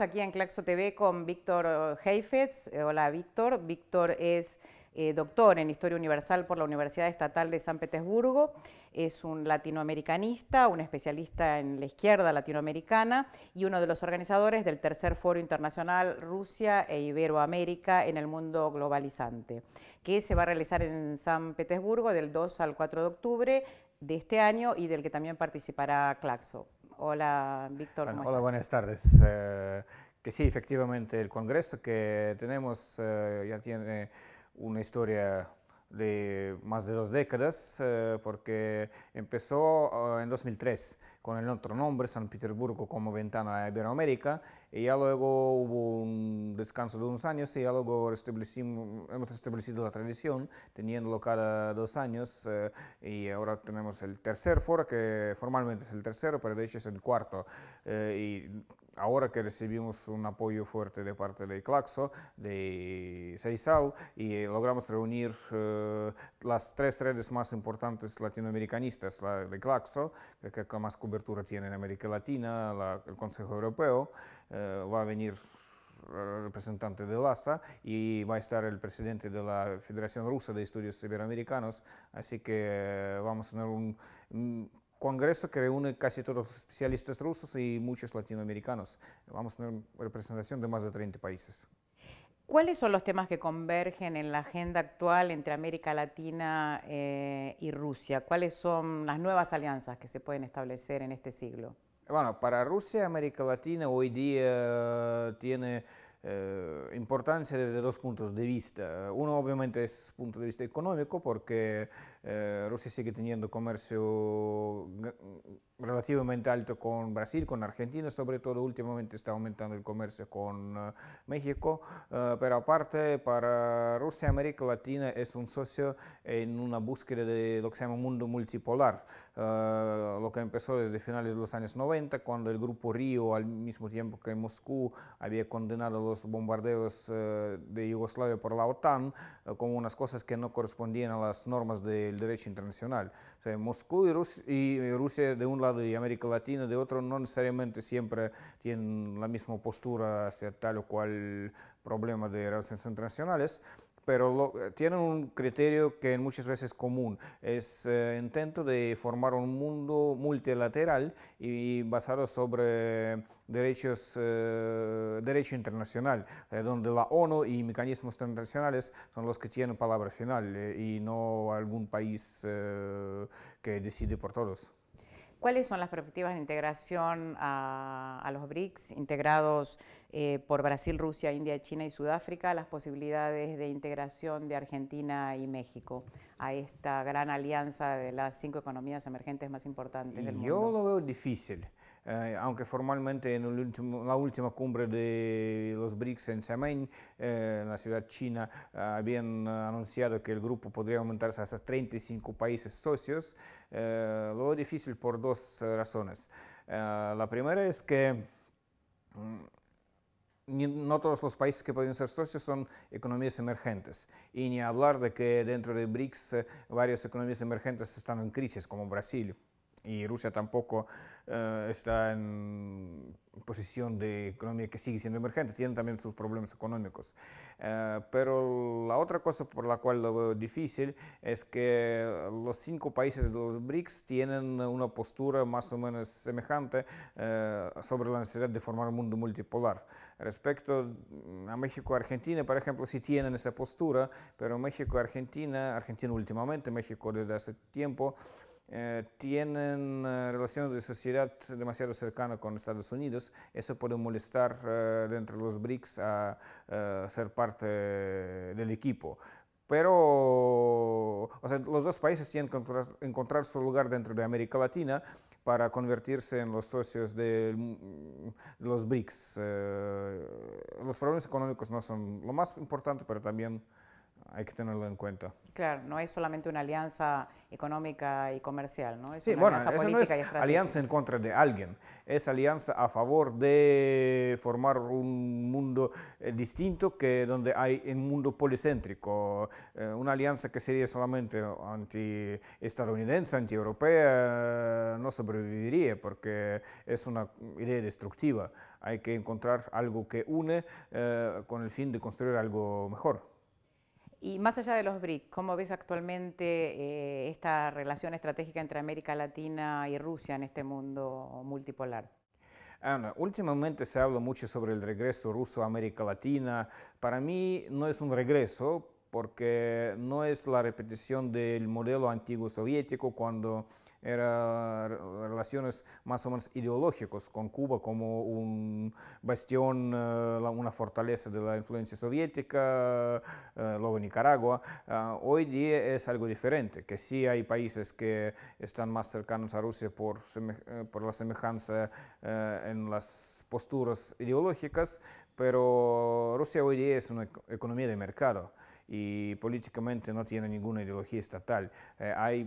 aquí en Claxo TV con Víctor eh, Heifetz. Eh, hola, Víctor. Víctor es eh, doctor en Historia Universal por la Universidad Estatal de San Petersburgo. Es un latinoamericanista, un especialista en la izquierda latinoamericana y uno de los organizadores del tercer foro internacional Rusia e Iberoamérica en el mundo globalizante, que se va a realizar en San Petersburgo del 2 al 4 de octubre de este año y del que también participará Claxo. Hola, Víctor. hola, buenas tardes. Eh, que sí, efectivamente, el Congreso que tenemos eh, ya tiene una historia de más de dos décadas, eh, porque empezó eh, en 2003 con el otro nombre, San Petersburgo, como ventana a Iberoamérica, y ya luego hubo un descanso de unos años y ya luego hemos restablecido la tradición, teniéndolo cada dos años, eh, y ahora tenemos el tercer foro, que formalmente es el tercero, pero de hecho es el cuarto, y ahora que recibimos un apoyo fuerte de parte de Claxo, de Seisal, y eh, logramos reunir eh, las tres redes más importantes latinoamericanistas, la de Claxo, que más cobertura tiene en América Latina, el Consejo Europeo, eh, va a venir representante de LASA y va a estar el presidente de la Federación Rusa de Estudios Iberoamericanos. Así que vamos a tener un Congreso que reúne casi todos los especialistas rusos y muchos latinoamericanos. Vamos a tener representación de más de 30 países. ¿Cuáles son los temas que convergen en la agenda actual entre América Latina eh, y Rusia? ¿Cuáles son las nuevas alianzas que se pueden establecer en este siglo? Bueno, para Rusia, América Latina hoy día eh, tiene eh, importancia desde dos puntos de vista. Uno obviamente es punto de vista económico porque eh, Rusia sigue teniendo comercio relativamente alto con Brasil, con Argentina, sobre todo últimamente está aumentando el comercio con eh, México, pero aparte para Rusia América Latina es un socio en una búsqueda de lo que se llama mundo multipolar eh, lo que empezó desde finales de los años 90, cuando el grupo Río, al mismo tiempo que Moscú, había condenado los bombardeos eh, de Yugoslavia por la OTAN eh, como unas cosas que no correspondían a las normas del derecho internacional. Moscú y, y Rusia de un lado y América Latina de otro no necesariamente siempre tienen la misma postura hacia tal o cual problema de relaciones internacionales pero lo, eh, tienen un criterio que muchas veces es común, es eh, intento de formar un mundo multilateral y, basado sobre derechos, eh, derecho internacional, donde la ONU y mecanismos internacionales son los que tienen palabra final y no algún país que decide por todos. ¿Cuáles son las perspectivas de integración a, a los BRICS integrados eh, por Brasil, Rusia, India, China y Sudáfrica las posibilidades de integración de Argentina y México a esta gran alianza de las cinco economías emergentes más importantes del Yo mundo? Yo lo veo difícil. Eh, aunque formalmente en la última cumbre de los BRICS en Xiamen, en eh, la ciudad china, habían anunciado que el grupo podría aumentarse hasta 35 países socios, lo difícil por dos razones. la primera es que mm, no todos los países que pueden ser socios son economías emergentes. Y ni hablar de que dentro de BRICS eh, varias economías emergentes están en crisis, como Brasil y Rusia tampoco eh, está en posición de economía que sigue siendo emergente, tiene también sus problemas económicos. Eh, pero la otra cosa por la cual lo veo difícil es que los cinco países de los BRICS tienen una postura más o menos semejante eh, sobre la necesidad de formar un mundo multipolar. Respecto mm, a México y Argentina, por ejemplo, sí tienen esa postura, pero México y Argentina, Argentina últimamente, México desde hace tiempo, eh, tienen eh, relaciones de sociedad demasiado cercanas con Estados Unidos, eso puede molestar eh, dentro de los BRICS a, ser parte del equipo. Pero los dos países tienen que encontrar, su lugar dentro de América Latina para convertirse en los socios de mm, los BRICS. los problemas económicos no son lo más importante, pero también hay que tenerlo en cuenta. Claro, no es solamente una alianza económica y comercial, ¿no? Es sí, bueno, alianza no es alianza en contra de alguien, es alianza a favor de formar un mundo eh, distinto que donde hay un mundo policéntrico, eh, una alianza que sería solamente anti-estadounidense, anti-europea, no sobreviviría porque es una idea destructiva. Hay que encontrar algo que une eh, con el fin de construir algo mejor. Y más allá de los BRIC, ¿cómo ves actualmente eh, esta relación estratégica entre América Latina y Rusia en este mundo multipolar? Ana, últimamente se habla mucho sobre el regreso ruso a América Latina. Para mí no es un regreso porque no es la repetición del modelo antiguo soviético cuando eran relaciones más o menos ideológicas con Cuba como un bastión, eh, una fortaleza de la influencia soviética, eh, luego Nicaragua. Ah, hoy día es algo diferente, que sí hay países que están más cercanos a Rusia por, eh, por la semejanza en las posturas ideológicas, pero Rusia hoy día es una economía de mercado y políticamente no tiene ninguna ideología estatal. Eh, hay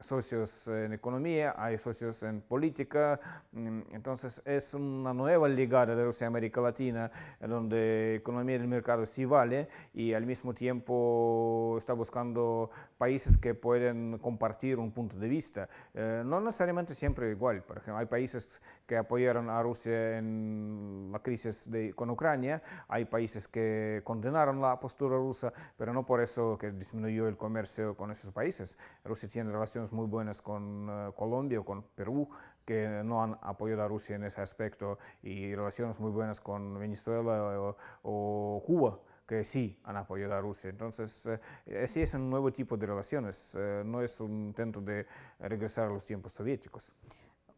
socios en economía, hay socios en política, mm, entonces es una nueva ligada de Rusia América Latina, donde economía del mercado sí vale y al mismo tiempo está buscando países que pueden compartir un punto de vista. Eh, no necesariamente siempre igual, por ejemplo, hay países que apoyaron a Rusia en la crisis de, con Ucrania, hay países que condenaron la postura rusa, pero no por eso que disminuyó el comercio con esos países. Rusia tiene relaciones muy buenas con eh, Colombia o con Perú, que no han apoyado a Rusia en ese aspecto, y relaciones muy buenas con Venezuela o, Cuba que sí han apoyado a Rusia. Entonces, ese eh, sí es un nuevo tipo de relaciones, eh, no es un intento de regresar a los tiempos soviéticos.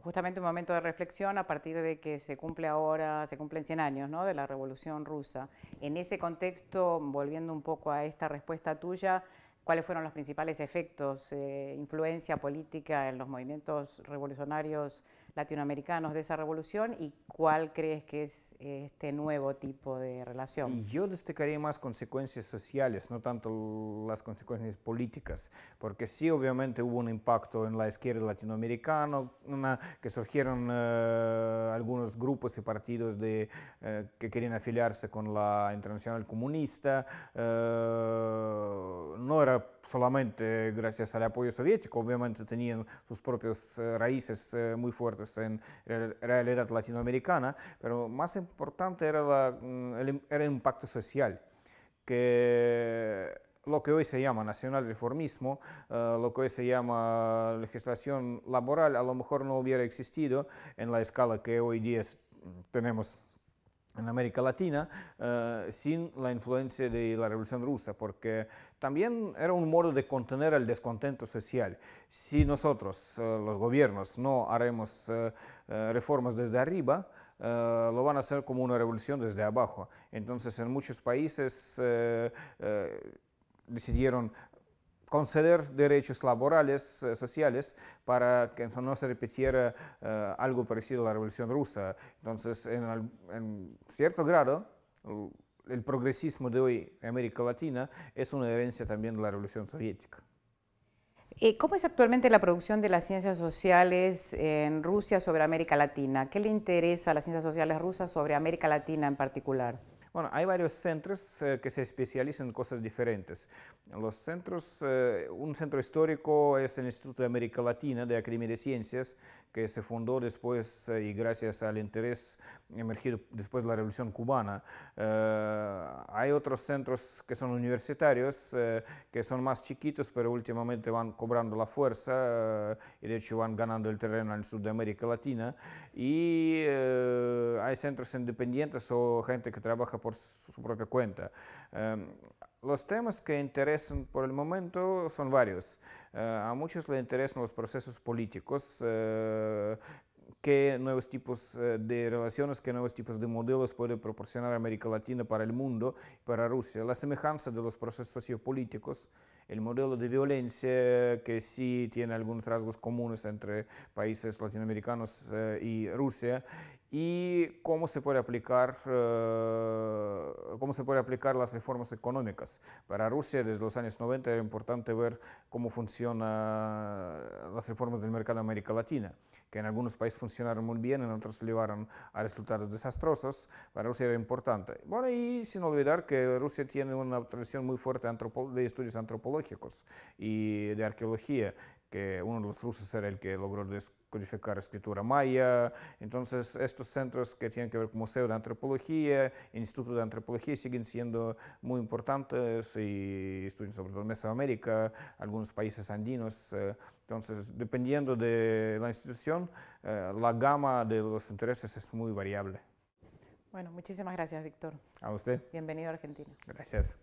Justamente un momento de reflexión a partir de que se cumple ahora, se cumplen 100 años ¿no? de la Revolución Rusa. En ese contexto, volviendo un poco a esta respuesta tuya, cuáles fueron los principales efectos, eh, influencia política en los movimientos revolucionarios latinoamericanos de esa revolución y cuál crees que es eh, este nuevo tipo de relación. Y yo destacaría más consecuencias sociales, no tanto las consecuencias políticas, porque sí, obviamente hubo un impacto en la izquierda latinoamericana, que surgieron eh, algunos grupos y partidos de, eh, que querían afiliarse con la Internacional Comunista. no era solamente gracias al apoyo soviético, obviamente tenían sus propias raíces muy fuertes en la realidad latinoamericana, pero más importante era, mm, era el impacto social, que lo que hoy se llama nacional reformismo, eh, lo que hoy se llama legislación laboral, a lo mejor no hubiera existido en la escala que hoy día mm, tenemos en América Latina eh, sin la influencia de la Revolución Rusa, porque también era un modo de contener el descontento social. Si nosotros, eh, los gobiernos, no haremos eh, reformas desde arriba, lo van a hacer como una revolución desde abajo. Entonces, en muchos países decidieron conceder derechos laborales, eh, sociales, para que no se repitiera eh, algo parecido a la Revolución Rusa. Entonces, en, en cierto grado, el progresismo de hoy en América Latina es una herencia también de la Revolución Soviética. Eh, ¿Cómo es actualmente la producción de las ciencias sociales en Rusia sobre América Latina? ¿Qué le interesa a las ciencias sociales rusas sobre América Latina en particular? Bueno, hay varios centros eh, que se especializan en cosas diferentes. Los centros, eh, un centro histórico es el Instituto de América Latina de Academia de Ciencias, que se fundó después eh, y gracias al interés emergido después de la Revolución Cubana. hay otros centros que son universitarios, que son más chiquitos, pero últimamente van cobrando la fuerza y de hecho van ganando el terreno al Instituto de América Latina. Y hay centros independientes o gente que trabaja por su propia cuenta. Em, los temas que interesan por el momento son varios. Eh, a muchos les interesan los procesos políticos, eh, qué nuevos tipos eh, de relaciones, qué nuevos tipos de modelos puede proporcionar América Latina para el mundo, y para Rusia, la semejanza de los procesos sociopolíticos, el modelo de violencia que sí tiene algunos rasgos comunes entre países latinoamericanos y Rusia, y cómo se puede aplicar eh, cómo se puede aplicar las reformas económicas para Rusia desde los años 90 era importante ver cómo funcionan las reformas del mercado de América Latina que en algunos países funcionaron muy bien en otros llevaron a resultados desastrosos para Rusia era importante bueno y sin olvidar que Rusia tiene una tradición muy fuerte de estudios antropológicos y de arqueología que uno de los rusos era el que logró descodificar escritura maya. Entonces, estos centros que tienen que ver con Museo de Antropología, Instituto de Antropología, siguen siendo muy importantes y estudian sobre todo Mesoamérica, algunos países andinos. Eh. Entonces, dependiendo de la institución, eh, la gama de los intereses es muy variable. Bueno, muchísimas gracias, Víctor. A usted. Bienvenido a Argentina. Gracias.